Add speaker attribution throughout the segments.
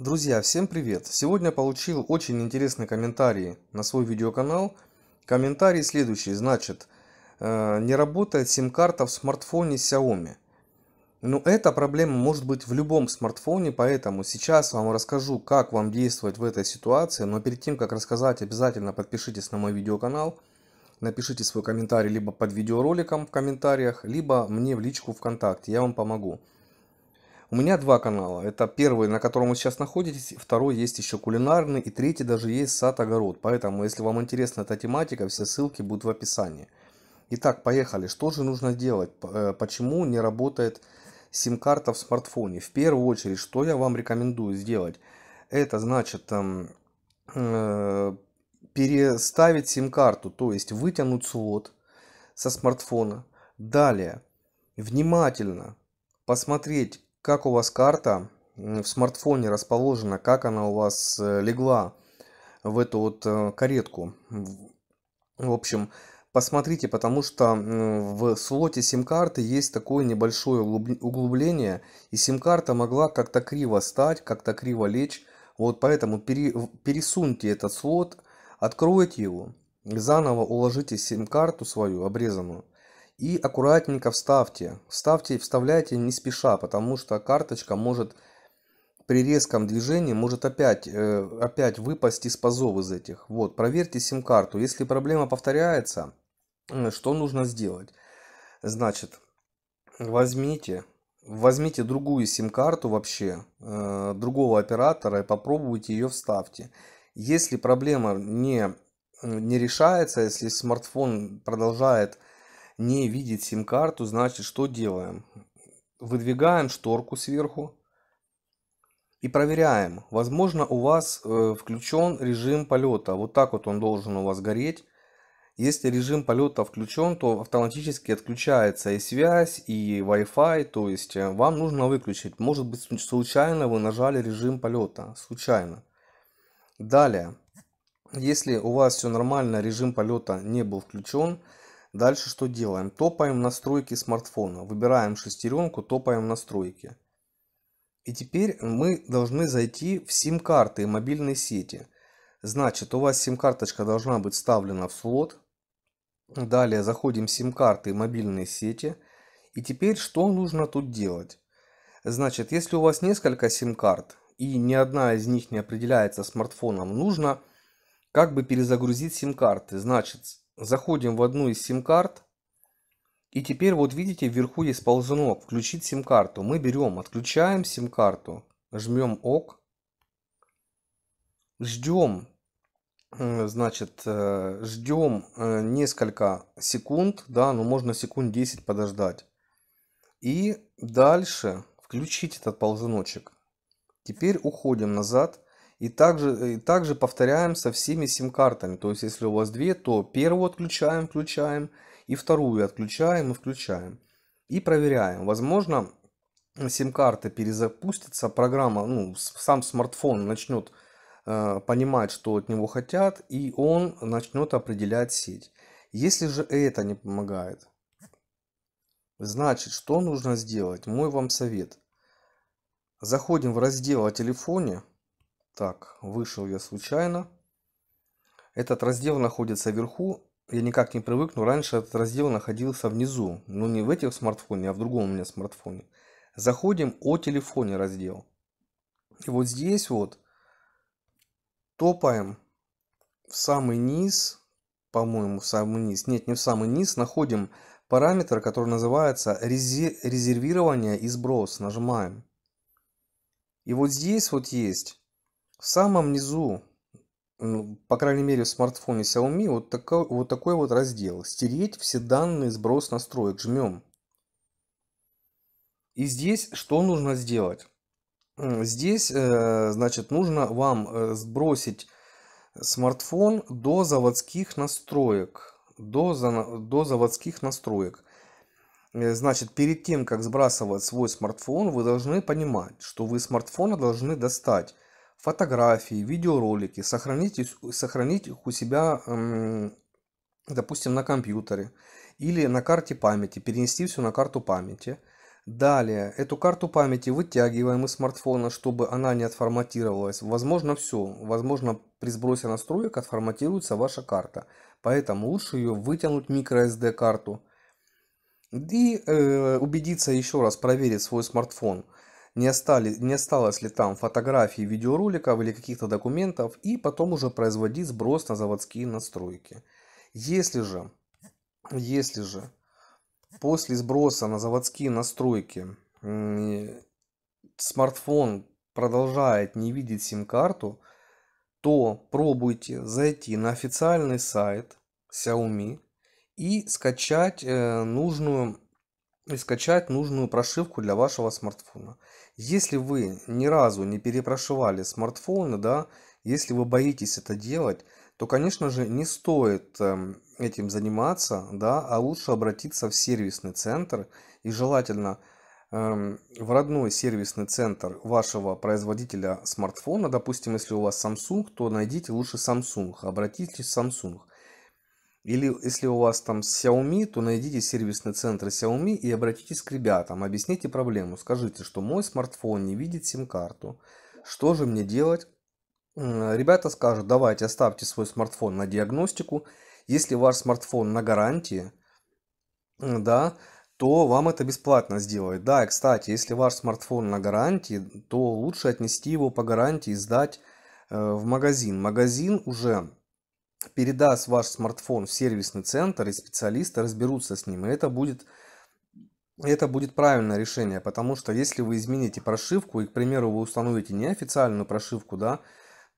Speaker 1: Друзья, всем привет! Сегодня получил очень интересный комментарий на свой видеоканал. Комментарий следующий, значит, э, не работает сим-карта в смартфоне Xiaomi. Ну, эта проблема может быть в любом смартфоне, поэтому сейчас вам расскажу, как вам действовать в этой ситуации. Но перед тем, как рассказать, обязательно подпишитесь на мой видеоканал. Напишите свой комментарий либо под видеороликом в комментариях, либо мне в личку ВКонтакте, я вам помогу. У меня два канала. Это первый, на котором вы сейчас находитесь, второй есть еще кулинарный, и третий даже есть сад-огород. Поэтому, если вам интересна эта тематика, все ссылки будут в описании. Итак, поехали. Что же нужно делать? Э, почему не работает сим-карта в смартфоне? В первую очередь, что я вам рекомендую сделать? Это значит эм, э, переставить сим-карту, то есть вытянуть слот со смартфона. Далее, внимательно посмотреть как у вас карта в смартфоне расположена, как она у вас э, легла в эту вот э, каретку. В общем, посмотрите, потому что в слоте сим-карты есть такое небольшое углубление, и сим-карта могла как-то криво стать, как-то криво лечь. Вот поэтому пересуньте этот слот, откройте его, заново уложите сим-карту свою обрезанную, и аккуратненько вставьте. Вставьте вставляйте не спеша, потому что карточка может при резком движении может опять, э, опять выпасть из пазов из этих. Вот, проверьте сим-карту. Если проблема повторяется, э, что нужно сделать? Значит, возьмите, возьмите другую сим-карту вообще, э, другого оператора и попробуйте ее вставьте. Если проблема не, э, не решается, если смартфон продолжает не видит сим-карту, значит что делаем? Выдвигаем шторку сверху и проверяем. Возможно у вас э, включен режим полета. Вот так вот он должен у вас гореть. Если режим полета включен, то автоматически отключается и связь, и Wi-Fi, то есть э, вам нужно выключить. Может быть случайно вы нажали режим полета, случайно. Далее, если у вас все нормально, режим полета не был включен, Дальше что делаем? Топаем настройки смартфона. Выбираем шестеренку, топаем настройки. И теперь мы должны зайти в сим-карты и мобильные сети. Значит, у вас сим-карточка должна быть вставлена в слот. Далее заходим в сим-карты и мобильные сети. И теперь что нужно тут делать? Значит, если у вас несколько сим-карт и ни одна из них не определяется смартфоном, нужно как бы перезагрузить сим-карты. Значит, Заходим в одну из сим-карт. И теперь вот видите, вверху есть ползунок «Включить сим-карту». Мы берем, отключаем сим-карту, жмем «Ок». Ждем, э, значит, э, ждем э, несколько секунд, да, ну можно секунд 10 подождать. И дальше включить этот ползуночек. Теперь уходим назад и также, и также повторяем со всеми сим-картами. То есть, если у вас две, то первую отключаем, включаем, и вторую отключаем и включаем. И проверяем. Возможно, сим-карта перезапустится, программа, ну, сам смартфон начнет э, понимать, что от него хотят, и он начнет определять сеть. Если же это не помогает, значит, что нужно сделать? Мой вам совет. Заходим в раздел о телефоне, так, вышел я случайно. Этот раздел находится вверху. Я никак не привыкну. Раньше этот раздел находился внизу. Но ну, не в этих смартфоне, а в другом у меня смартфоне. Заходим о телефоне раздел. И вот здесь вот топаем в самый низ, по-моему, в самый низ, нет, не в самый низ, находим параметр, который называется резервирование и сброс, нажимаем. И вот здесь вот есть в самом низу, ну, по крайней мере в смартфоне Xiaomi, вот, такой, вот такой вот раздел. Стереть все данные сброс настроек. Жмем. И здесь что нужно сделать? Здесь, э, значит, нужно вам э, сбросить смартфон до заводских настроек. До, до заводских настроек. Э, значит, перед тем, как сбрасывать свой смартфон, вы должны понимать, что вы смартфона должны достать фотографии, видеоролики, сохранить, сохранить их у себя, допустим, на компьютере или на карте памяти, перенести все на карту памяти. Далее, эту карту памяти вытягиваем из смартфона, чтобы она не отформатировалась. Возможно, все. Возможно, при сбросе настроек отформатируется ваша карта. Поэтому лучше ее вытянуть microSD-карту. И э, убедиться еще раз, проверить свой смартфон – не, остали, не осталось ли там фотографий, видеороликов или каких-то документов, и потом уже производить сброс на заводские настройки. Если же, если же после сброса на заводские настройки смартфон продолжает не видеть сим-карту, то пробуйте зайти на официальный сайт Xiaomi и скачать э, нужную и скачать нужную прошивку для вашего смартфона. Если вы ни разу не перепрошивали смартфоны, да, если вы боитесь это делать, то, конечно же, не стоит эм, этим заниматься, да, а лучше обратиться в сервисный центр и желательно эм, в родной сервисный центр вашего производителя смартфона, допустим, если у вас Samsung, то найдите лучше Samsung, обратитесь в Samsung. Или если у вас там Xiaomi, то найдите сервисный центр Xiaomi и обратитесь к ребятам, объясните проблему. Скажите, что мой смартфон не видит сим-карту. Что же мне делать? Ребята скажут, давайте оставьте свой смартфон на диагностику. Если ваш смартфон на гарантии, да, то вам это бесплатно сделают. Да, и кстати, если ваш смартфон на гарантии, то лучше отнести его по гарантии и сдать э, в магазин. Магазин уже передаст ваш смартфон в сервисный центр, и специалисты разберутся с ним. И это будет, это будет правильное решение, потому что если вы измените прошивку, и, к примеру, вы установите неофициальную прошивку, да,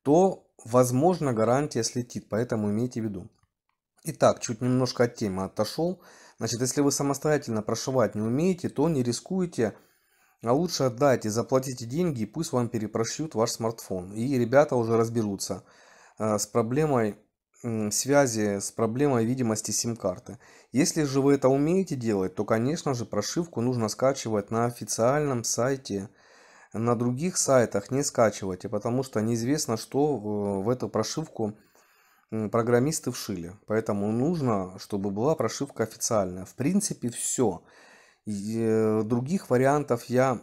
Speaker 1: то, возможно, гарантия слетит, поэтому имейте в виду. Итак, чуть немножко от темы отошел. Значит, если вы самостоятельно прошивать не умеете, то не рискуйте, а лучше отдайте, заплатите деньги, и пусть вам перепрошьют ваш смартфон. И ребята уже разберутся э, с проблемой связи с проблемой видимости сим-карты. Если же вы это умеете делать, то, конечно же, прошивку нужно скачивать на официальном сайте. На других сайтах не скачивайте, а потому что неизвестно, что э, в эту прошивку программисты вшили. Поэтому нужно, чтобы была прошивка официальная. В принципе, все. Э, других вариантов я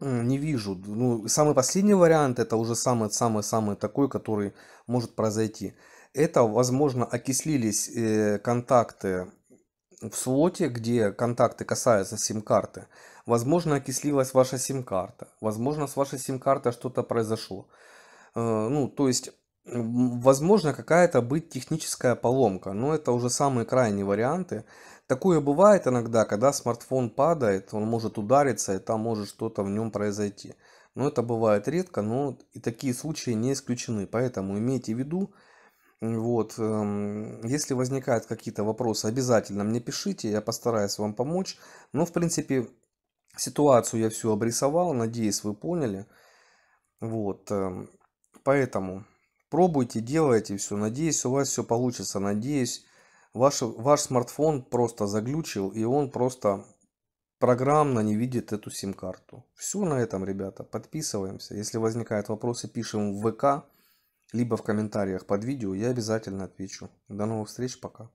Speaker 1: не вижу. Ну, самый последний вариант это уже самый-самый-самый такой, который может произойти. Это, возможно, окислились э, контакты в слоте, где контакты касаются сим-карты. Возможно, окислилась ваша сим-карта. Возможно, с вашей сим-картой что-то произошло. Э, ну, то есть, возможно, какая-то быть техническая поломка. Но это уже самые крайние варианты. Такое бывает иногда, когда смартфон падает, он может удариться, и там может что-то в нем произойти. Но это бывает редко, но и такие случаи не исключены. Поэтому имейте в виду, вот. Эм, если возникают какие-то вопросы, обязательно мне пишите, я постараюсь вам помочь. Но, ну, в принципе, ситуацию я все обрисовал, надеюсь, вы поняли. Вот. Эм, поэтому пробуйте, делайте все. Надеюсь, у вас все получится. Надеюсь, ваш, ваш смартфон просто заглючил, и он просто программно не видит эту сим-карту. Все на этом, ребята. Подписываемся. Если возникают вопросы, пишем в ВК либо в комментариях под видео, я обязательно отвечу. До новых встреч, пока.